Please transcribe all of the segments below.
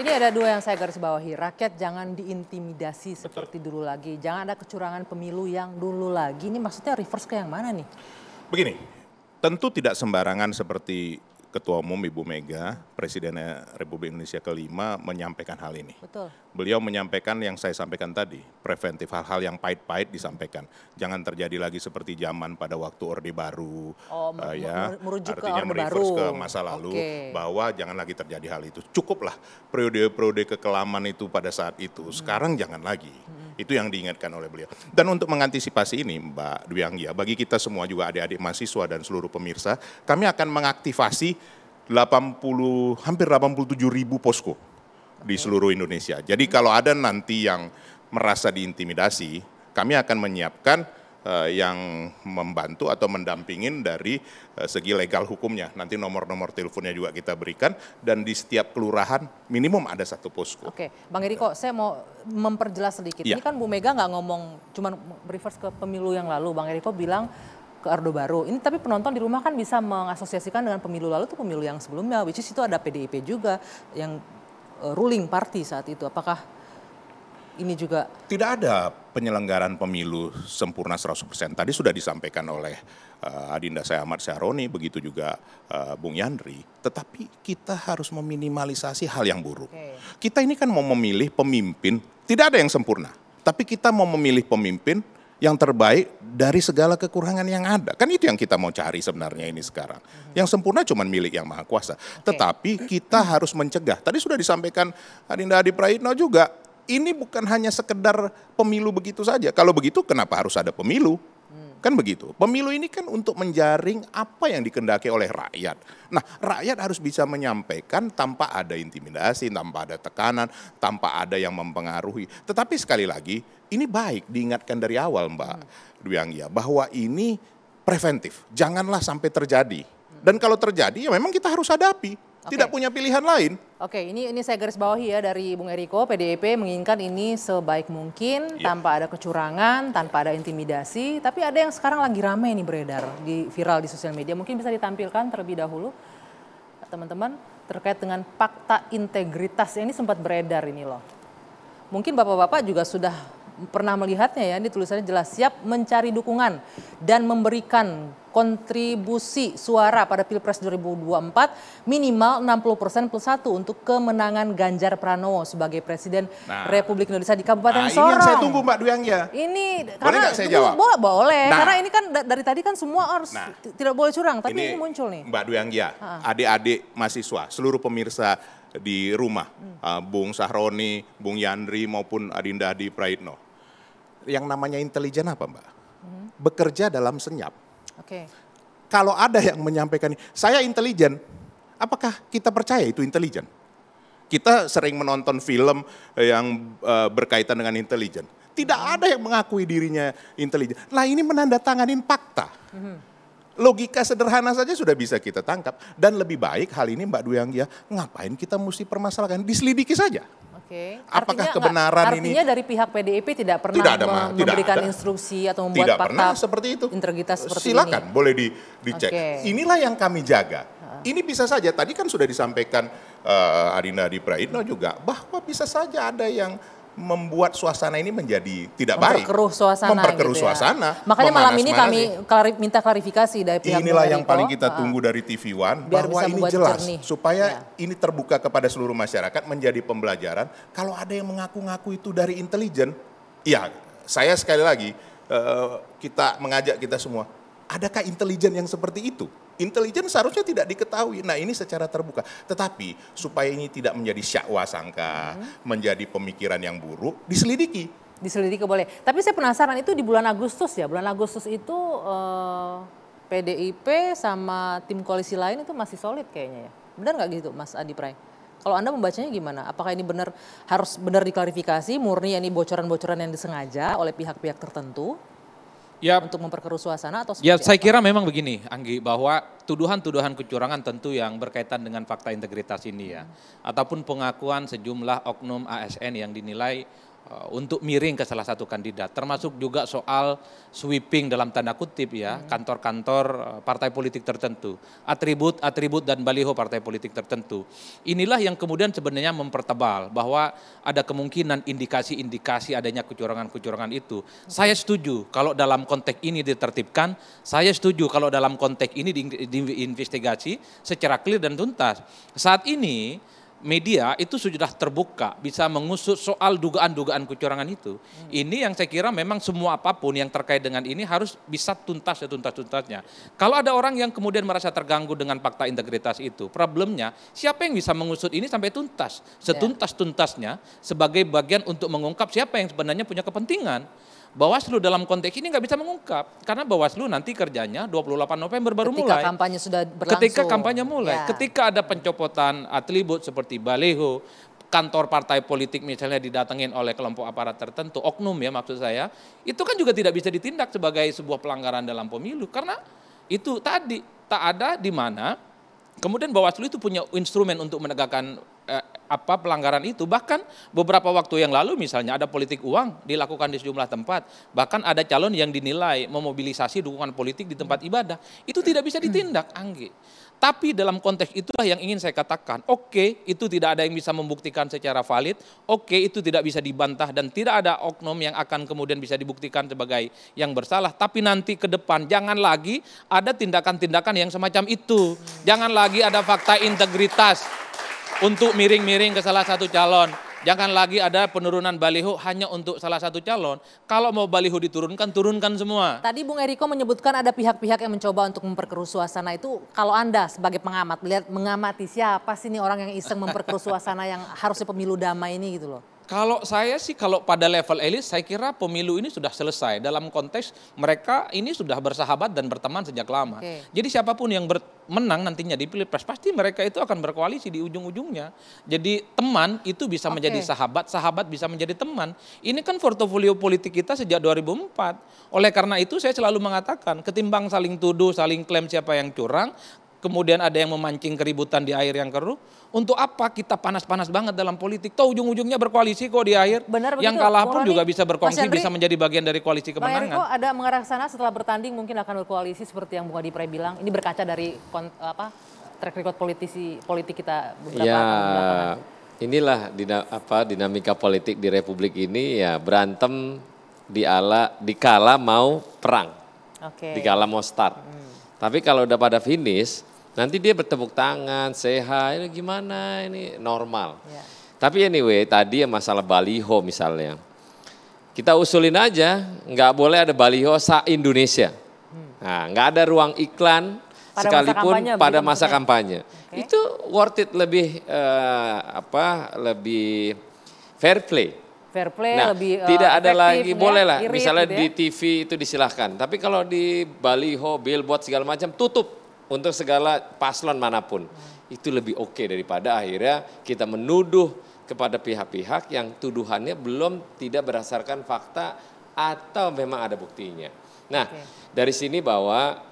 Ini ada dua yang saya garis bawahi. Rakyat jangan diintimidasi Betul. seperti dulu lagi. Jangan ada kecurangan pemilu yang dulu lagi. Ini maksudnya reverse ke yang mana nih? Begini, tentu tidak sembarangan seperti Ketua Umum Ibu Mega, Presiden Republik Indonesia kelima menyampaikan hal ini. Betul. Beliau menyampaikan yang saya sampaikan tadi, preventif hal-hal yang pahit-pahit disampaikan. Jangan terjadi lagi seperti zaman pada waktu Orde Baru, oh, uh, ya, merujuk artinya ke Orde ke masa lalu, okay. bahwa jangan lagi terjadi hal itu. Cukuplah periode-periode kekelaman itu pada saat itu. Hmm. Sekarang hmm. jangan lagi. Hmm itu yang diingatkan oleh beliau. Dan untuk mengantisipasi ini Mbak Dwi Anggia, bagi kita semua juga adik-adik mahasiswa dan seluruh pemirsa, kami akan mengaktifasi 80 hampir 87 ribu posko di seluruh Indonesia. Jadi kalau ada nanti yang merasa diintimidasi, kami akan menyiapkan Eh, yang membantu atau mendampingin dari eh, segi legal hukumnya. Nanti nomor-nomor teleponnya juga kita berikan dan di setiap kelurahan minimum ada satu posko. Oke, Bang Eriko, gitu. saya mau memperjelas sedikit. Ya. Ini kan Bu Mega nggak ngomong cuma reverse ke pemilu yang lalu. Bang Eriko bilang ke Ardo Baru. Ini tapi penonton di rumah kan bisa mengasosiasikan dengan pemilu lalu itu pemilu yang sebelumnya, which is itu ada PDIP juga yang eh, ruling party saat itu. Apakah ini juga? Tidak ada penyelenggaran pemilu sempurna 100%. Tadi sudah disampaikan oleh uh, Adinda saya Syaroni, begitu juga uh, Bung Yandri. Tetapi kita harus meminimalisasi hal yang buruk. Okay. Kita ini kan mau memilih pemimpin, tidak ada yang sempurna. Tapi kita mau memilih pemimpin yang terbaik dari segala kekurangan yang ada. Kan itu yang kita mau cari sebenarnya ini sekarang. Mhm. Yang sempurna cuma milik yang maha kuasa. Okay. Tetapi kita harus mencegah. Tadi sudah disampaikan Adinda Adi Prayitno juga ini bukan hanya sekedar pemilu begitu saja. Kalau begitu kenapa harus ada pemilu? Kan begitu. Pemilu ini kan untuk menjaring apa yang dikendaki oleh rakyat. Nah, rakyat harus bisa menyampaikan tanpa ada intimidasi, tanpa ada tekanan, tanpa ada yang mempengaruhi. Tetapi sekali lagi, ini baik diingatkan dari awal, Mbak hmm. Dwiangya, bahwa ini preventif. Janganlah sampai terjadi. Dan kalau terjadi ya memang kita harus hadapi. Tidak punya pilihan lain. Oke, ini ini saya garis bawahi ya dari Bung Eriko, PDIP menginginkan ini sebaik mungkin yeah. tanpa ada kecurangan, tanpa ada intimidasi. Tapi ada yang sekarang lagi ramai ini beredar di viral di sosial media. Mungkin bisa ditampilkan terlebih dahulu, teman-teman terkait dengan fakta integritas ini sempat beredar ini loh. Mungkin bapak-bapak juga sudah pernah melihatnya ya, ini tulisannya jelas siap mencari dukungan dan memberikan kontribusi suara pada Pilpres 2024 minimal 60% plus 1 untuk kemenangan Ganjar Pranowo sebagai Presiden nah, Republik Indonesia di Kabupaten nah, Sorong. Ini yang saya tunggu Mbak Duyang ya. Ini boleh karena, saya jawab? Boleh, boleh. Nah, karena ini kan dari tadi kan semua harus nah, tidak boleh curang, tapi ini, ini muncul nih. Mbak Duyang ya, adik-adik mahasiswa, seluruh pemirsa di rumah, hmm. Ah, Bung Sahroni, Bung Yandri maupun Adinda Adi Praitno yang namanya intelijen apa Mbak? Hmm. Bekerja dalam senyap. Oke. Okay. Kalau ada yang menyampaikan, saya intelijen, apakah kita percaya itu intelijen? Kita sering menonton film yang eh, berkaitan dengan intelijen. Tidak hmm. ada yang mengakui dirinya intelijen. Nah ini menandatangani fakta. Hmm. Logika sederhana saja sudah bisa kita tangkap. Dan lebih baik hal ini Mbak ya ngapain kita mesti permasalahkan? Diselidiki saja. Okay. Apakah artinya, kebenaran enggak, artinya ini? Artinya dari pihak PDIP tidak pernah tidak ada, tidak memberikan tidak ada. instruksi atau membuat tidak pernah seperti itu. Integritas seperti Silakan, ini. boleh di, dicek. Okay. Inilah yang kami jaga. Ini bisa saja. Tadi kan sudah disampaikan uh, eh, Arina Di Praitno juga bahwa bisa saja ada yang membuat suasana ini menjadi tidak baik. Memperkeruh suasana. Gitu Memperkeruh gitu suasana. Makanya malam ini kami klarif minta klarifikasi dari pihak Inilah yang paling kita ah, ah. tunggu dari TV One bahwa ini jelas jernih. supaya ya. ini terbuka kepada seluruh masyarakat menjadi pembelajaran. Kalau ada yang mengaku-ngaku itu dari intelijen, ya saya sekali lagi eh, kita mengajak kita semua, adakah intelijen yang seperti itu? intelijen seharusnya tidak diketahui. Nah ini secara terbuka. Tetapi supaya ini tidak menjadi syakwa sangka, hmm. menjadi pemikiran yang buruk, diselidiki. Diselidiki boleh. Tapi saya penasaran itu di bulan Agustus ya. Bulan Agustus itu eh, PDIP sama tim koalisi lain itu masih solid kayaknya ya. Benar nggak gitu Mas Adi Pray? Kalau Anda membacanya gimana? Apakah ini benar harus benar diklarifikasi murni ini bocoran-bocoran yang disengaja oleh pihak-pihak tertentu ya, untuk memperkeruh suasana atau Ya saya kira memang begini Anggi bahwa tuduhan-tuduhan kecurangan tentu yang berkaitan dengan fakta integritas ini ya. Hmm. Ataupun pengakuan sejumlah oknum ASN yang dinilai Eh, untuk miring ke salah satu kandidat, termasuk juga soal sweeping dalam tanda kutip ya, hmm. kantor-kantor eh, partai politik tertentu, atribut-atribut dan baliho partai politik tertentu. Inilah yang kemudian sebenarnya mempertebal bahwa ada kemungkinan indikasi-indikasi adanya kecurangan-kecurangan itu. Hmm. Saya setuju kalau dalam konteks ini ditertibkan, saya setuju kalau dalam konteks ini diinvestigasi secara clear dan tuntas. Saat ini media itu sudah terbuka bisa mengusut soal dugaan-dugaan kecurangan itu. Hmm. Ini yang saya kira memang semua apapun yang terkait dengan ini harus bisa tuntas ya tuntas-tuntasnya. Kalau ada orang yang kemudian merasa terganggu dengan fakta integritas itu, problemnya siapa yang bisa mengusut ini sampai tuntas, ya. setuntas-tuntasnya sebagai bagian untuk mengungkap siapa yang sebenarnya punya kepentingan. Bawaslu dalam konteks ini nggak bisa mengungkap karena Bawaslu nanti kerjanya 28 November baru ketika mulai. Ketika kampanye sudah berlangsung. Ketika kampanye mulai, ya. ketika ada pencopotan atribut seperti baleho, kantor partai politik misalnya didatengin oleh kelompok aparat tertentu, oknum ya maksud saya, itu kan juga tidak bisa ditindak sebagai sebuah pelanggaran dalam pemilu karena itu tadi tak ada di mana kemudian Bawaslu itu punya instrumen untuk menegakkan apa pelanggaran itu. Bahkan beberapa waktu yang lalu misalnya ada politik uang dilakukan di sejumlah tempat. Bahkan ada calon yang dinilai memobilisasi dukungan politik di tempat ibadah. Itu tidak bisa ditindak, Anggi. Tapi dalam konteks itulah yang ingin saya katakan, oke okay, itu tidak ada yang bisa membuktikan secara valid, oke okay, itu tidak bisa dibantah dan tidak ada oknum yang akan kemudian bisa dibuktikan sebagai yang bersalah. Tapi nanti ke depan jangan lagi ada tindakan-tindakan yang semacam itu. Jangan lagi ada fakta integritas untuk miring-miring ke salah satu calon. Jangan lagi ada penurunan baliho hanya untuk salah satu calon. Kalau mau baliho diturunkan, turunkan semua. Tadi Bung Eriko menyebutkan ada pihak-pihak yang mencoba untuk memperkeruh suasana itu. Kalau Anda sebagai pengamat, melihat mengamati siapa sih nih orang yang iseng memperkeruh suasana yang harusnya pemilu damai ini gitu loh. Kalau saya sih kalau pada level elit saya kira pemilu ini sudah selesai dalam konteks mereka ini sudah bersahabat dan berteman sejak lama. Okay. Jadi siapapun yang menang nantinya di Pilpres pasti mereka itu akan berkoalisi di ujung-ujungnya. Jadi teman itu bisa okay. menjadi sahabat, sahabat bisa menjadi teman. Ini kan portofolio politik kita sejak 2004. Oleh karena itu saya selalu mengatakan ketimbang saling tuduh, saling klaim siapa yang curang, kemudian ada yang memancing keributan di air yang keruh. Untuk apa kita panas-panas banget dalam politik? Tahu ujung-ujungnya berkoalisi kok di air. Benar, yang begitu. kalah pun juga bisa berkoalisi, bisa menjadi bagian dari koalisi kemenangan. Pak Eriko ada mengarah ke sana setelah bertanding mungkin akan berkoalisi seperti yang Bung Adi Pray bilang. Ini berkaca dari apa track record politisi politik kita beberapa ya, tahun Inilah dina, apa dinamika politik di Republik ini ya berantem di ala dikala mau perang. Oke. Okay. Dikala mau start. Hmm. Tapi kalau udah pada finish, Nanti dia bertepuk tangan, sehat, ini gimana, ini normal. Yeah. Tapi anyway, tadi yang masalah baliho misalnya. Kita usulin aja, nggak boleh ada baliho sa-Indonesia. Hmm. Nah, nggak ada ruang iklan pada sekalipun masa kampanye, pada masa kampanye. Okay. Itu worth it lebih uh, apa? Lebih fair play. Fair play nah, lebih uh, tidak ada lagi ya, boleh lah misalnya gitu di ya. TV itu disilahkan. Tapi kalau di baliho, billboard segala macam tutup untuk segala paslon manapun. Itu lebih oke okay daripada akhirnya kita menuduh kepada pihak-pihak yang tuduhannya belum tidak berdasarkan fakta atau memang ada buktinya. Nah, okay. dari sini bahwa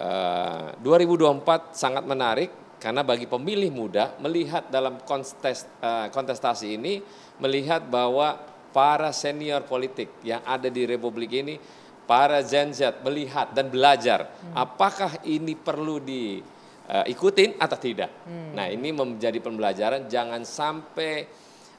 eh, uh, 2024 sangat menarik karena bagi pemilih muda melihat dalam kontes, uh, kontestasi ini melihat bahwa para senior politik yang ada di republik ini para Gen Z melihat dan belajar hmm. apakah ini perlu di uh, ikutin atau tidak. Hmm. Nah ini menjadi pembelajaran jangan sampai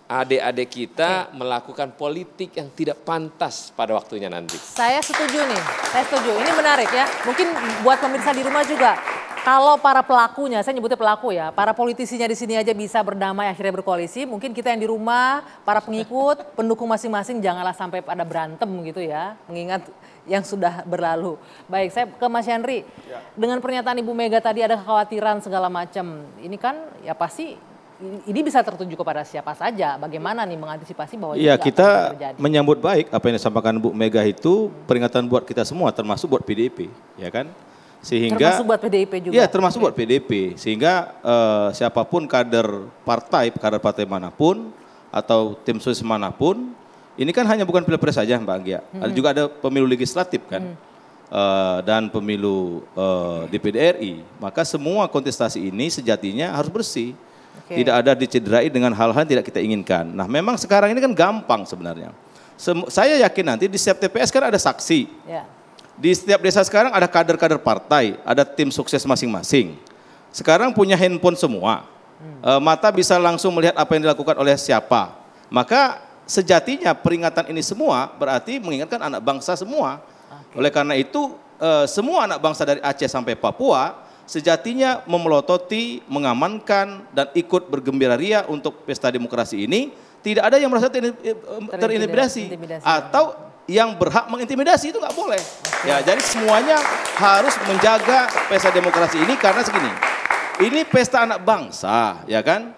adik-adik kita okay. melakukan politik yang tidak pantas pada waktunya nanti. Saya setuju nih, saya setuju. Ini menarik ya. Mungkin buat pemirsa di rumah juga kalau para pelakunya, saya nyebutnya pelaku ya, para politisinya di sini aja bisa berdamai akhirnya berkoalisi, mungkin kita yang di rumah, para pengikut, pendukung masing-masing janganlah sampai pada berantem gitu ya, mengingat yang sudah berlalu. Baik, saya ke Mas Henry. Ya. Dengan pernyataan Ibu Mega tadi ada kekhawatiran segala macam. Ini kan ya pasti ini bisa tertuju kepada siapa saja. Bagaimana nih mengantisipasi bahwa Iya, kita menyambut baik apa yang disampaikan Bu Mega itu peringatan buat kita semua termasuk buat PDIP, ya kan? sehingga termasuk buat PDIP juga. Iya, termasuk iya. buat PDIP. Sehingga uh, siapapun kader partai, kader partai manapun atau tim sukses manapun, ini kan hanya bukan pilpres saja, Mbak Anggia. Hmm. Ada juga ada pemilu legislatif kan. Hmm. Uh, dan pemilu uh, eh, DPD RI, maka semua kontestasi ini sejatinya harus bersih. Okay. Tidak ada dicederai dengan hal-hal yang tidak kita inginkan. Nah, memang sekarang ini kan gampang sebenarnya. Sem saya yakin nanti di setiap TPS kan ada saksi. Yeah di setiap desa sekarang ada kader-kader partai, ada tim sukses masing-masing. Sekarang punya handphone semua. E, mata bisa langsung melihat apa yang dilakukan oleh siapa. Maka sejatinya peringatan ini semua berarti mengingatkan anak bangsa semua. Oleh karena itu e, semua anak bangsa dari Aceh sampai Papua sejatinya memelototi, mengamankan dan ikut bergembira ria untuk pesta demokrasi ini tidak ada yang merasa terintimidasi, terintimidasi. atau yang berhak mengintimidasi itu nggak boleh. Ya, jadi semuanya harus menjaga pesta demokrasi ini karena segini. Ini pesta anak bangsa, ya kan?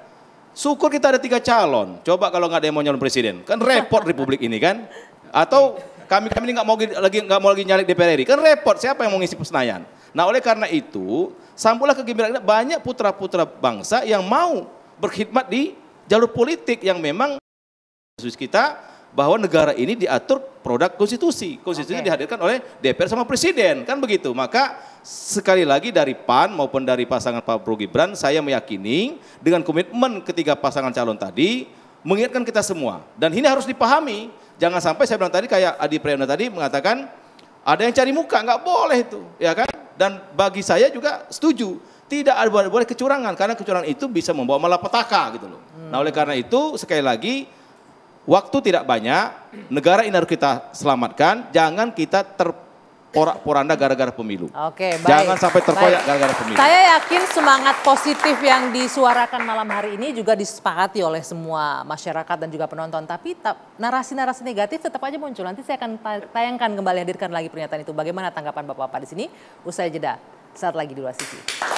Syukur kita ada tiga calon. Coba kalau nggak ada yang mau nyalon presiden, kan repot republik ini kan? Atau kami kami ini nggak mau lagi nggak mau lagi nyalek DPR RI, kan repot. Siapa yang mau ngisi pesenayan? Nah oleh karena itu, sampullah kegembiraan banyak putra putra bangsa yang mau berkhidmat di jalur politik yang memang kita bahwa negara ini diatur produk konstitusi. Konstitusi okay. dihadirkan oleh DPR sama presiden, kan begitu. Maka sekali lagi dari PAN maupun dari pasangan Pak Prabowo Gibran, saya meyakini dengan komitmen ketiga pasangan calon tadi mengingatkan kita semua. Dan ini harus dipahami. Jangan sampai saya bilang tadi kayak Adi Prayana tadi mengatakan ada yang cari muka, nggak boleh itu, ya kan? Dan bagi saya juga setuju tidak ada boleh kecurangan karena kecurangan itu bisa membawa malapetaka gitu loh. Hmm. Nah oleh karena itu sekali lagi Waktu tidak banyak, negara ini harus kita selamatkan, jangan kita ter poranda gara-gara pemilu. Oke, baik. Jangan sampai terkoyak gara-gara pemilu. Saya yakin semangat positif yang disuarakan malam hari ini juga disepakati oleh semua masyarakat dan juga penonton. Tapi narasi-narasi negatif tetap aja muncul. Nanti saya akan tayangkan kembali hadirkan lagi pernyataan itu. Bagaimana tanggapan Bapak-bapak di sini? Usai jeda. Saat lagi di luar sisi.